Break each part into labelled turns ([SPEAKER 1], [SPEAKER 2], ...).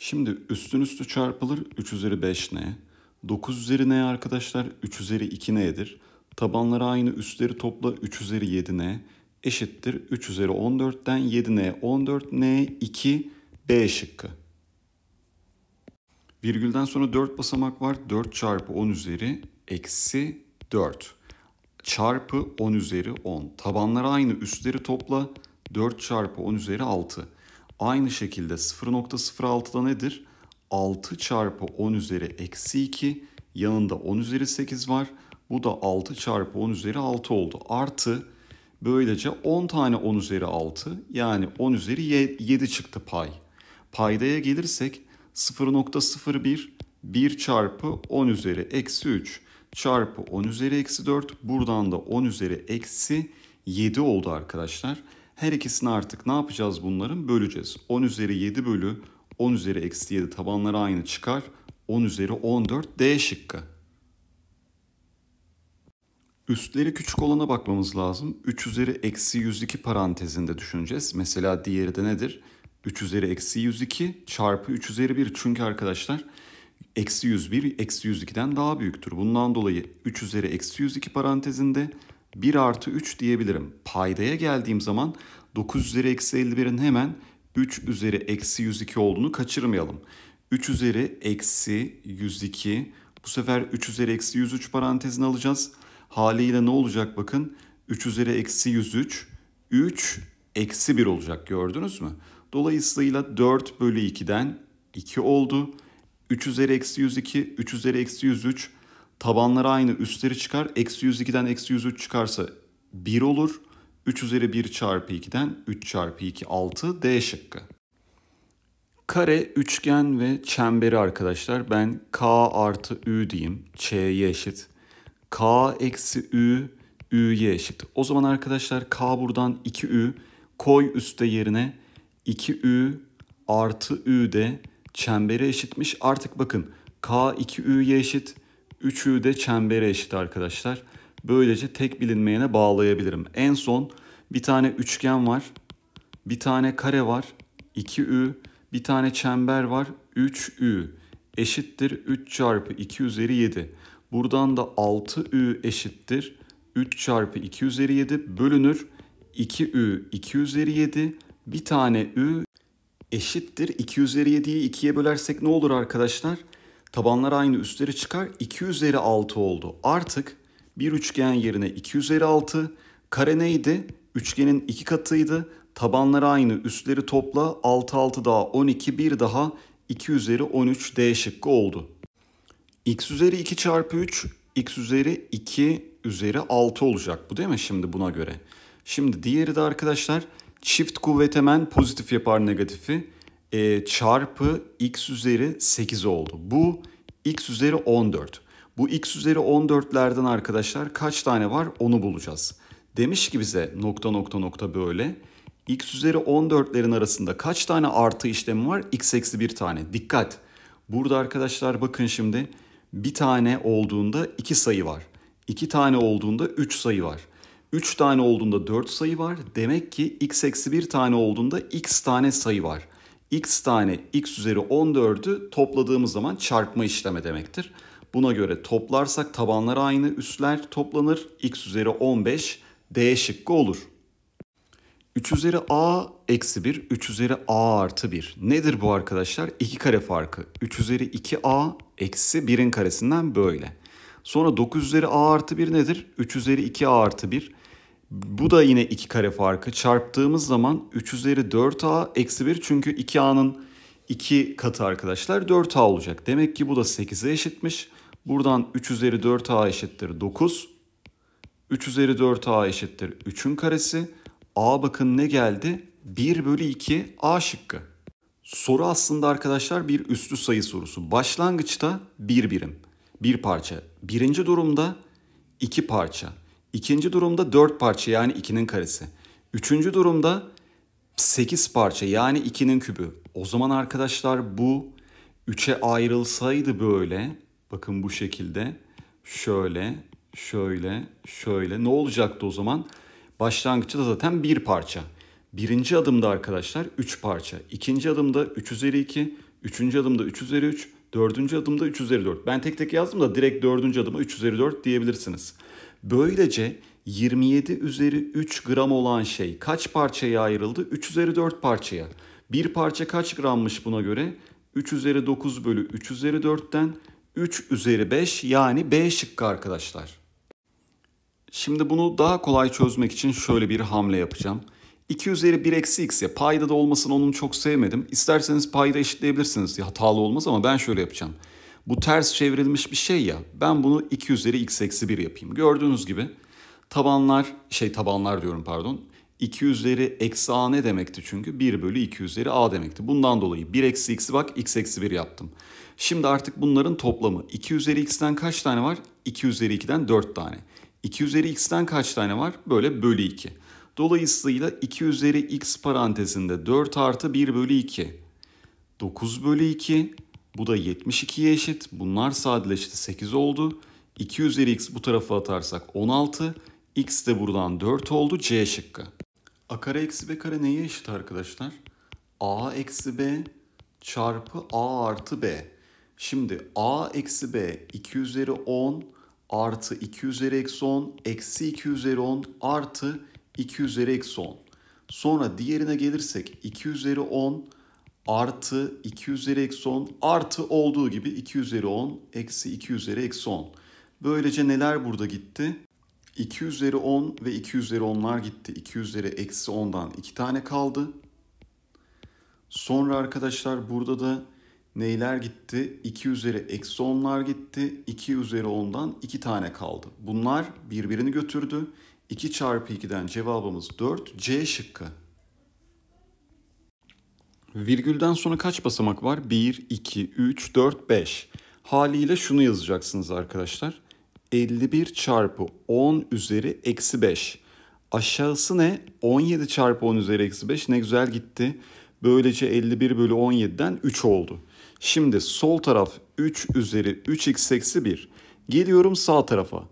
[SPEAKER 1] Şimdi üstün üstü çarpılır 3 üzeri 5 ne? 9 üzeri ne arkadaşlar 3 üzeri 2 nedir? Tabanları aynı üstleri topla 3 üzeri 7 ne? eşittir 3 üzeri 14'ten 7 ne? 14 ne? 2 b şıkkı. Virgülden sonra 4 basamak var. 4 çarpı 10 üzeri eksi 4 çarpı 10 üzeri 10. Tabanları aynı üstleri topla 4 çarpı 10 üzeri 6. Aynı şekilde 0.06 da nedir? 6 çarpı 10 üzeri eksi 2 yanında 10 üzeri 8 var. Bu da 6 çarpı 10 üzeri 6 oldu. Artı böylece 10 tane 10 üzeri 6 yani 10 üzeri 7 çıktı pay. Paydaya gelirsek 0.01 1 çarpı 10 üzeri eksi 3 çarpı 10 üzeri eksi 4 buradan da 10 üzeri eksi 7 oldu arkadaşlar. Her ikisini artık ne yapacağız bunların? Böleceğiz. 10 üzeri 7 bölü 10 üzeri eksi 7 tabanları aynı çıkar. 10 üzeri 14 D şıkkı. Üstleri küçük olana bakmamız lazım. 3 üzeri eksi 102 parantezinde düşüneceğiz. Mesela diğeri de nedir? 3 üzeri eksi 102 çarpı 3 üzeri 1. Çünkü arkadaşlar eksi 101 eksi 102'den daha büyüktür. Bundan dolayı 3 üzeri eksi 102 parantezinde 1 artı 3 diyebilirim. Paydaya geldiğim zaman 9 üzeri eksi 51'in hemen 3 üzeri eksi 102 olduğunu kaçırmayalım. 3 üzeri eksi 102 bu sefer 3 üzeri eksi 103 parantezini alacağız. Haliyle ne olacak bakın 3 üzeri eksi 103 3 eksi 1 olacak gördünüz mü? Dolayısıyla 4 bölü 2'den 2 oldu. 3 üzeri eksi 102 3 üzeri eksi 103 Tabanları aynı üstleri çıkar. Eksi 102'den eksi 103 çıkarsa 1 olur. 3 üzeri 1 çarpı 2'den 3 çarpı 2 6 D şıkkı. Kare, üçgen ve çemberi arkadaşlar ben K artı Ü diyeyim. Ç'ye eşit. K eksi Ü, Ü'ye eşit. O zaman arkadaşlar K buradan 2Ü koy üste yerine 2Ü artı Ü de çembere eşitmiş. Artık bakın K 2Ü'ye eşit. Üçü de çembere eşit arkadaşlar. Böylece tek bilinmeyene bağlayabilirim. En son bir tane üçgen var. Bir tane kare var. 2ü. Bir tane çember var. 3ü eşittir 3 çarpı 2 üzeri 7. Buradan da 6ü eşittir 3 çarpı 2 üzeri 7 bölünür 2ü 2 üzeri 7 bir tane ü eşittir 2 üzeri 7'yi 2'ye bölersek ne olur arkadaşlar? Tabanlar aynı üstleri çıkar. 2 üzeri 6 oldu. Artık bir üçgen yerine 2 üzeri 6. Kare neydi? Üçgenin iki katıydı. Tabanlar aynı üstleri topla. 6 6 daha 12 bir daha 2 üzeri 13 D şıkkı oldu. X üzeri 2 çarpı 3 X üzeri 2 üzeri 6 olacak. Bu değil mi şimdi buna göre? Şimdi diğeri de arkadaşlar çift kuvvet hemen pozitif yapar negatifi e, çarpı x üzeri 8 oldu. Bu x üzeri 14. Bu x üzeri 14'lerden arkadaşlar kaç tane var onu bulacağız. Demiş ki bize nokta nokta nokta böyle. x üzeri 14'lerin arasında kaç tane artı işlemi var? x eksi bir tane. Dikkat! Burada arkadaşlar bakın şimdi bir tane olduğunda iki sayı var. İki tane olduğunda üç sayı var. Üç tane olduğunda dört sayı var. Demek ki x eksi bir tane olduğunda x tane sayı var x tane x üzeri 14'ü topladığımız zaman çarpma işlemi demektir. Buna göre toplarsak tabanlar aynı, üstler toplanır. x üzeri 15 d şıkkı olur. 3 üzeri a eksi 1, 3 üzeri a artı 1. Nedir bu arkadaşlar? 2 kare farkı. 3 üzeri 2a eksi 1'in karesinden böyle. Sonra 9 üzeri a artı 1 nedir? 3 üzeri 2a artı 1. Bu da yine 2 kare farkı. Çarptığımız zaman 3 üzeri 4a eksi 1 çünkü 2a'nın 2 katı arkadaşlar 4a olacak. Demek ki bu da 8'e eşitmiş. Buradan 3 üzeri 4a eşittir 9. 3 üzeri 4a eşittir 3'ün karesi. a bakın ne geldi? 1 bölü 2 a şıkkı. Soru aslında arkadaşlar bir üstü sayı sorusu. Başlangıçta 1 bir birim, bir parça. Birinci durumda 2 parça. İkinci durumda 4 parça yani 2'nin karesi. Üçüncü durumda 8 parça yani 2'nin kübü. O zaman arkadaşlar bu 3'e ayrılsaydı böyle bakın bu şekilde şöyle şöyle şöyle ne olacaktı o zaman? Başlangıçta da zaten bir parça. Birinci adımda arkadaşlar 3 parça. İkinci adımda 3 üzeri 2. Üçüncü adımda 3 üzeri 3. Dördüncü adımda 3 üzeri 4. Ben tek tek yazdım da direkt dördüncü adıma 3 üzeri 4 diyebilirsiniz. Böylece 27 üzeri 3 gram olan şey kaç parçaya ayrıldı? 3 üzeri 4 parçaya. Bir parça kaç grammış buna göre? 3 üzeri 9 bölü 3 üzeri 4'ten 3 üzeri 5 yani B şıkkı arkadaşlar. Şimdi bunu daha kolay çözmek için şöyle bir hamle yapacağım. 2 üzeri 1 eksi x ya payda da olmasın onu çok sevmedim. İsterseniz payda eşitleyebilirsiniz. hatalı olmaz ama ben şöyle yapacağım. Bu ters çevrilmiş bir şey ya. Ben bunu 2 üzeri x eksi 1 yapayım. Gördüğünüz gibi tabanlar şey tabanlar diyorum pardon. 2 üzeri eksi a ne demekti çünkü? 1 bölü 2 üzeri a demekti. Bundan dolayı 1 eksi x'i bak x eksi 1 yaptım. Şimdi artık bunların toplamı 2 üzeri x'ten kaç tane var? 2 üzeri 2'den 4 tane. 2 üzeri x'ten kaç tane var? Böyle bölü 2. Dolayısıyla 2 üzeri x parantezinde 4 artı 1 bölü 2. 9 bölü 2 bu da 72'ye eşit. Bunlar sadeleşti 8 oldu. 2 üzeri x bu tarafa atarsak 16. x de buradan 4 oldu. C şıkkı. A kare eksi B kare neye eşit arkadaşlar? A eksi B çarpı A artı B. Şimdi A eksi B 2 üzeri 10 artı 2 üzeri eksi 10 eksi 2 üzeri 10 artı 2 üzeri eksi 10. Sonra diğerine gelirsek 2 üzeri 10 artı 2 üzeri eksi 10 artı olduğu gibi 2 üzeri 10 eksi 2 üzeri eksi 10. Böylece neler burada gitti? 2 üzeri 10 ve 2 üzeri 10'lar gitti. 2 üzeri eksi 10'dan 2 tane kaldı. Sonra arkadaşlar burada da neyler gitti? 2 üzeri eksi 10'lar gitti. 2 üzeri 10'dan 2 tane kaldı. Bunlar birbirini götürdü. 2 çarpı 2'den cevabımız 4. C şıkkı. Virgülden sonra kaç basamak var? 1, 2, 3, 4, 5. Haliyle şunu yazacaksınız arkadaşlar. 51 çarpı 10 üzeri eksi 5. Aşağısı ne? 17 çarpı 10 üzeri eksi 5 ne güzel gitti. Böylece 51 bölü 17'den 3 oldu. Şimdi sol taraf 3 üzeri 3x eksi 1. Geliyorum sağ tarafa.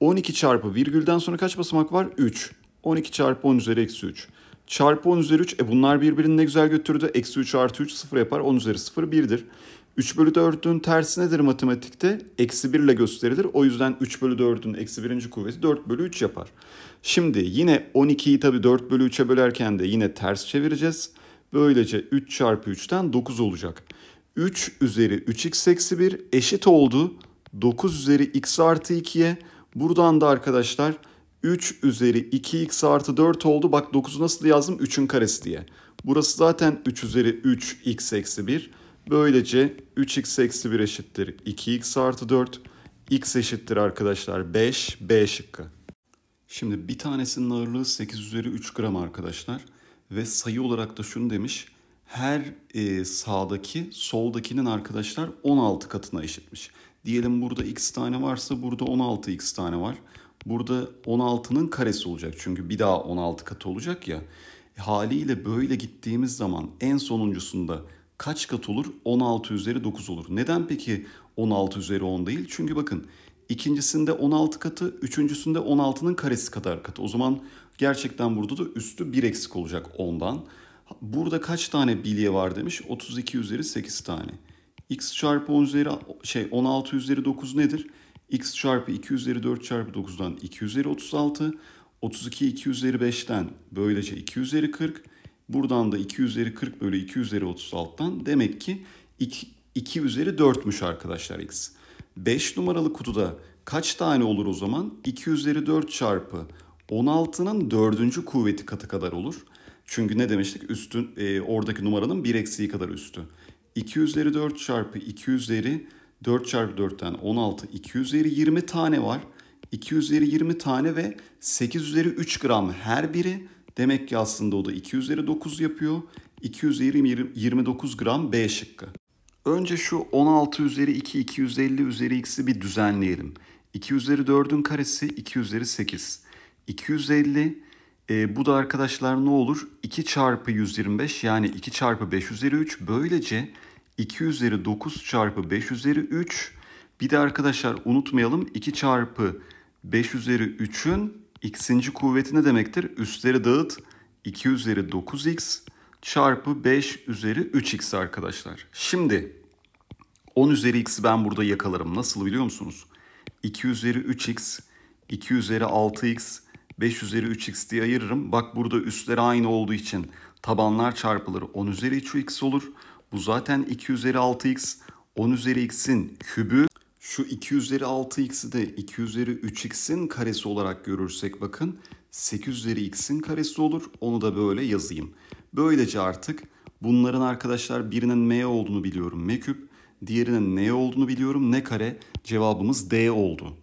[SPEAKER 1] 12 çarpı virgülden sonra kaç basamak var? 3. 12 çarpı 10 üzeri eksi 3. Çarpı 10 üzeri 3. E bunlar birbirini ne güzel götürdü. Eksi 3 artı 3 0 yapar. 10 üzeri 0 1'dir. 3 bölü 4'ün tersi nedir matematikte? Eksi 1 ile gösterilir. O yüzden 3 bölü 4'ün eksi 1. kuvveti 4 bölü 3 yapar. Şimdi yine 12'yi tabii 4 bölü 3'e bölerken de yine ters çevireceğiz. Böylece 3 çarpı 3'ten 9 olacak. 3 üzeri 3x eksi 1 eşit oldu. 9 üzeri x artı 2'ye. Buradan da arkadaşlar 3 üzeri 2x artı 4 oldu. Bak 9'u nasıl yazdım? 3'ün karesi diye. Burası zaten 3 üzeri 3 x eksi 1. Böylece 3x eksi 1 eşittir 2x artı 4. x eşittir arkadaşlar 5. B şıkkı. Şimdi bir tanesinin ağırlığı 8 üzeri 3 gram arkadaşlar. Ve sayı olarak da şunu demiş. Her e, sağdaki soldakinin arkadaşlar 16 katına eşitmiş. Diyelim burada x tane varsa burada 16x tane var. Burada 16'nın karesi olacak çünkü bir daha 16 katı olacak ya. Haliyle böyle gittiğimiz zaman en sonuncusunda kaç kat olur? 16 üzeri 9 olur. Neden peki 16 üzeri 10 değil? Çünkü bakın ikincisinde 16 katı, üçüncüsünde 16'nın karesi kadar katı. O zaman gerçekten burada da üstü 1 eksik olacak 10'dan. Burada kaç tane bilye var demiş? 32 üzeri 8 tane. X çarpı 10 üzeri şey 16 üzeri 9 nedir? x çarpı 2 üzeri 4 çarpı 9'dan 2 üzeri 36, 32 2 üzeri 5'ten böylece 2 üzeri 40, buradan da 2 üzeri 40 bölü 2 üzeri 36'dan demek ki 2, 2 üzeri 4'müş arkadaşlar x. 5 numaralı kutuda kaç tane olur o zaman? 2 üzeri 4 çarpı 16'nın 4. kuvveti katı kadar olur. Çünkü ne demiştik? Üstün, e, oradaki numaranın 1 eksiği kadar üstü. 2 üzeri 4 çarpı 2 üzeri 4 çarpı 4'ten 16, 2 üzeri 20 tane var. 2 üzeri 20 tane ve 8 üzeri 3 gram her biri. Demek ki aslında o da 2 üzeri 9 yapıyor. 2 üzeri 29 gram B şıkkı. Önce şu 16 üzeri 2, 250 üzeri x'i bir düzenleyelim. 2 üzeri 4'ün karesi 2 üzeri 8. 250 e, bu da arkadaşlar ne olur? 2 çarpı 125 yani 2 çarpı 5 üzeri 3. Böylece 2 üzeri 9 çarpı 5 üzeri 3. Bir de arkadaşlar unutmayalım 2 çarpı 5 üzeri 3'ün x'inci kuvveti ne demektir? Üstleri dağıt 2 üzeri 9x çarpı 5 üzeri 3x arkadaşlar. Şimdi 10 üzeri x'i ben burada yakalarım. Nasıl biliyor musunuz? 2 üzeri 3x, 2 üzeri 6x, 5 üzeri 3x diye ayırırım. Bak burada üstleri aynı olduğu için tabanlar çarpılır. 10 üzeri 3x olur. Bu zaten 2 üzeri 6x 10 üzeri x'in kübü. Şu 2 üzeri 6x'i de 2 üzeri 3x'in karesi olarak görürsek bakın 8 üzeri x'in karesi olur. Onu da böyle yazayım. Böylece artık bunların arkadaşlar birinin m olduğunu biliyorum m küp. Diğerinin n olduğunu biliyorum ne kare. Cevabımız d oldu.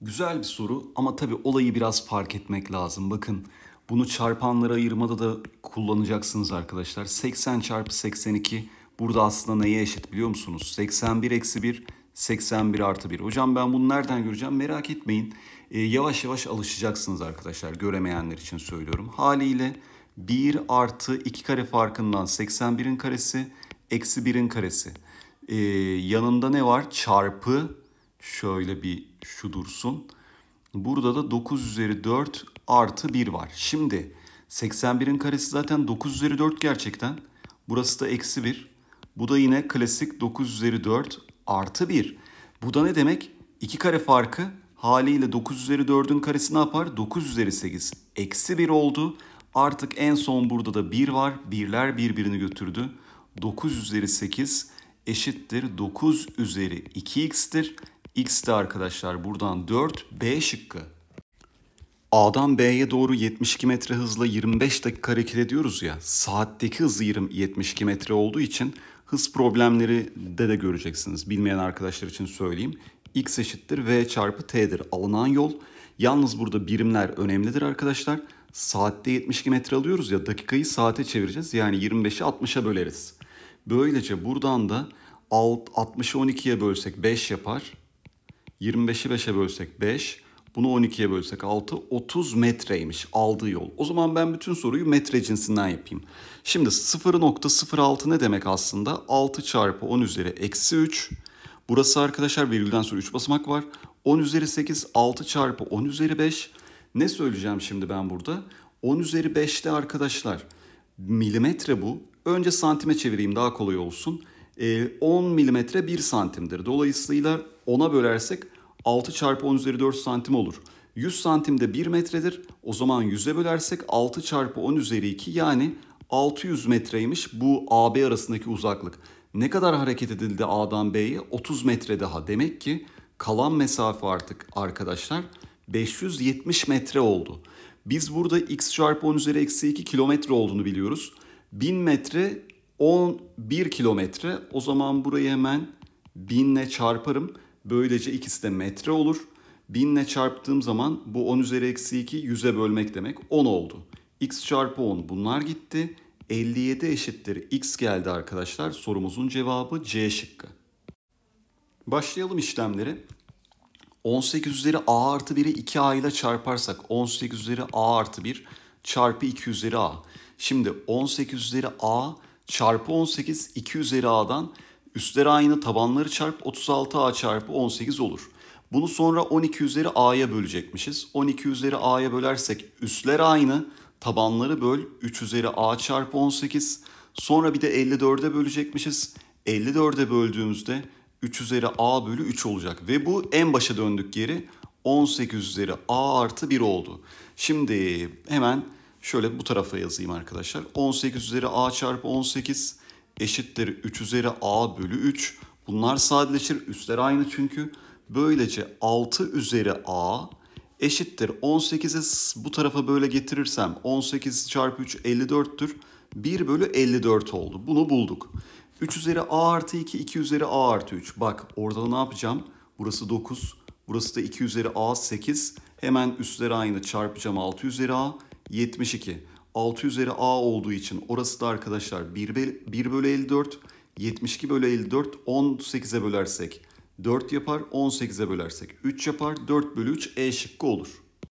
[SPEAKER 1] Güzel bir soru ama tabii olayı biraz fark etmek lazım. Bakın bunu çarpanlara ayırmada da kullanacaksınız arkadaşlar. 80 çarpı 82 burada aslında neye eşit biliyor musunuz? 81 eksi 1, 81 artı 1. Hocam ben bunu nereden göreceğim merak etmeyin. E, yavaş yavaş alışacaksınız arkadaşlar göremeyenler için söylüyorum. Haliyle 1 artı 2 kare farkından 81'in karesi eksi 1'in karesi. E, yanında ne var? Çarpı şöyle bir şu dursun. Burada da 9 üzeri 4 artı 1 var. Şimdi 81'in karesi zaten 9 üzeri 4 gerçekten. Burası da eksi 1. Bu da yine klasik 9 üzeri 4 artı 1. Bu da ne demek? 2 kare farkı haliyle 9 üzeri 4'ün karesi ne yapar? 9 üzeri 8. Eksi 1 oldu. Artık en son burada da 1 var. Birler birbirini götürdü. 9 üzeri 8 eşittir 9 üzeri 2x'tir. X de arkadaşlar buradan 4 B şıkkı. A'dan B'ye doğru 72 metre hızla 25 dakika hareket ediyoruz ya. Saatteki hızı 72 metre olduğu için hız problemleri de de göreceksiniz. Bilmeyen arkadaşlar için söyleyeyim. X eşittir V çarpı T'dir alınan yol. Yalnız burada birimler önemlidir arkadaşlar. Saatte 72 metre alıyoruz ya dakikayı saate çevireceğiz. Yani 25'i 60'a böleriz. Böylece buradan da 60'ı 12'ye bölsek 5 yapar. 25'i 5'e bölsek 5. Bunu 12'ye bölsek 6, 30 metreymiş aldığı yol. O zaman ben bütün soruyu metre cinsinden yapayım. Şimdi 0.06 ne demek aslında? 6 çarpı 10 üzeri eksi 3. Burası arkadaşlar virgülden sonra 3 basamak var. 10 üzeri 8, 6 çarpı 10 üzeri 5. Ne söyleyeceğim şimdi ben burada? 10 üzeri 5'te arkadaşlar milimetre bu. Önce santime çevireyim daha kolay olsun. E, ee, 10 milimetre 1 santimdir. Dolayısıyla 10'a bölersek 6 çarpı 10 üzeri 4 santim olur. 100 santim de 1 metredir. O zaman 100'e bölersek 6 çarpı 10 üzeri 2 yani 600 metreymiş bu AB arasındaki uzaklık. Ne kadar hareket edildi A'dan B'ye? 30 metre daha. Demek ki kalan mesafe artık arkadaşlar 570 metre oldu. Biz burada x çarpı 10 üzeri eksi 2 kilometre olduğunu biliyoruz. 1000 metre 11 kilometre. O zaman burayı hemen 1000 ile çarparım. Böylece ikisi de metre olur. 1000 ile çarptığım zaman bu 10 üzeri eksi 2 100'e bölmek demek 10 oldu. x çarpı 10 bunlar gitti. 57 eşittir x geldi arkadaşlar. Sorumuzun cevabı C şıkkı. Başlayalım işlemleri. 18 üzeri a artı 1'i 2a ile çarparsak 18 üzeri a artı 1 çarpı 2 üzeri a. Şimdi 18 üzeri a çarpı 18 2 üzeri a'dan Üstleri aynı tabanları çarp 36 a çarpı 18 olur. Bunu sonra 12 üzeri a'ya bölecekmişiz. 12 üzeri a'ya bölersek üstler aynı tabanları böl 3 üzeri a çarpı 18. Sonra bir de 54'e bölecekmişiz. 54'e böldüğümüzde 3 üzeri a bölü 3 olacak. Ve bu en başa döndük yeri 18 üzeri a artı 1 oldu. Şimdi hemen şöyle bu tarafa yazayım arkadaşlar. 18 üzeri a çarpı 18 eşittir 3 üzeri a bölü 3. Bunlar sadeleşir. Üstler aynı çünkü. Böylece 6 üzeri a eşittir 18'i bu tarafa böyle getirirsem 18 çarpı 3 54'tür. 1 bölü 54 oldu. Bunu bulduk. 3 üzeri a artı 2, 2 üzeri a artı 3. Bak orada ne yapacağım? Burası 9, burası da 2 üzeri a 8. Hemen üstleri aynı çarpacağım 6 üzeri a 72. 6 üzeri A olduğu için orası da arkadaşlar 1, 1 bölü 54, 72 bölü 54, 18'e bölersek 4 yapar, 18'e bölersek 3 yapar, 4 bölü 3 E şıkkı olur.